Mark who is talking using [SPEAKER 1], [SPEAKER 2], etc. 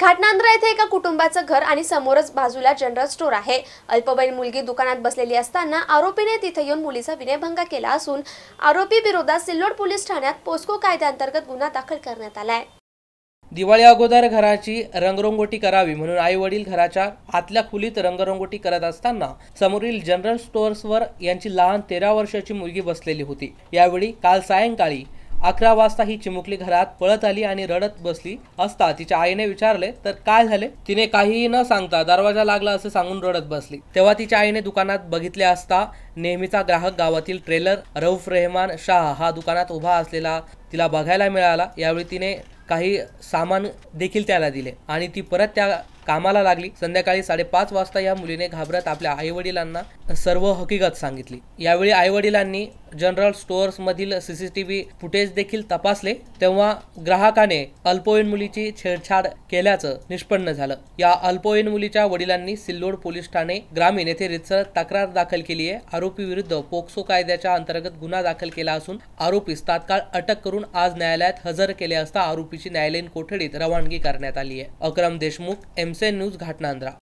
[SPEAKER 1] घाटनांद्रा येथे एका कुटुंबाचं घर आणि समोरच बाजूला जनरल स्टोर आहे अल्पवयीन मुलगी दुकानात बसलेली असताना आरोपीने तिथे येऊन मुलीचा विनयभंग केला असून आरोपी विरोधात सिल्लोड पोलीस ठाण्यात पोस्को कायद्याअंतर्गत गुन्हा दाखल करण्यात आलाय
[SPEAKER 2] दिवाळी अगोदर घराची रंगरंगोटी करावी म्हणून आई वडील घराच्या आतल्या खोलीत रंगरंगोटी करत असताना समोरील जनरल स्टोअर्सवर यांची लहान तेरा वर्षाची मुलगी बसलेली होती यावेळी काल सायंकाळी अकरा वाजता ही चिमुकली घरात पळत आली आणि रडत बसली असता तिच्या आईने विचारले तर काय झाले तिने काहीही न सांगता दरवाजा लागला असं सांगून रडत बसली तेव्हा तिच्या आईने दुकानात बघितले असता नेहमीचा ग्राहक गावातील ट्रेलर रऊफ रेहमान शाह हा दुकानात उभा असलेला तिला बघायला मिळाला यावेळी तिने काही सामान देखील त्याला दिले आणि ती परत त्या कामाला लागली संध्याकाळी साडेपाच वाजता या मुलीने घाबरत आपल्या आईवडिलांना सर्व हकीकत सांगितली यावेळी आईवडिलांनी जनरल स्टोअर्समधील मधील सीसीटीव्ही फुटेज देखील तपासले तेव्हा ग्राहकाने अल्पवयीन मुलीची छेडछाड केल्याचं निष्पन्न झालं या अल्पवयीन मुलीच्या वडिलांनी सिल्लोड पोलीस ठाणे ग्रामीण येथे रितसर तक्रार दाखल केली आहे आरोपी विरुद्ध पोक्सो कायद्याच्या अंतर्गत गुन्हा दाखल केला असून आरोपीस तात्काळ अटक करून आज न्यायालयात हजर केले असता आरोपीची न्यायालयीन कोठडीत रवानगी करण्यात आली आहे अक्रम देशमुख एमसे न्यूज घाटनांद्रा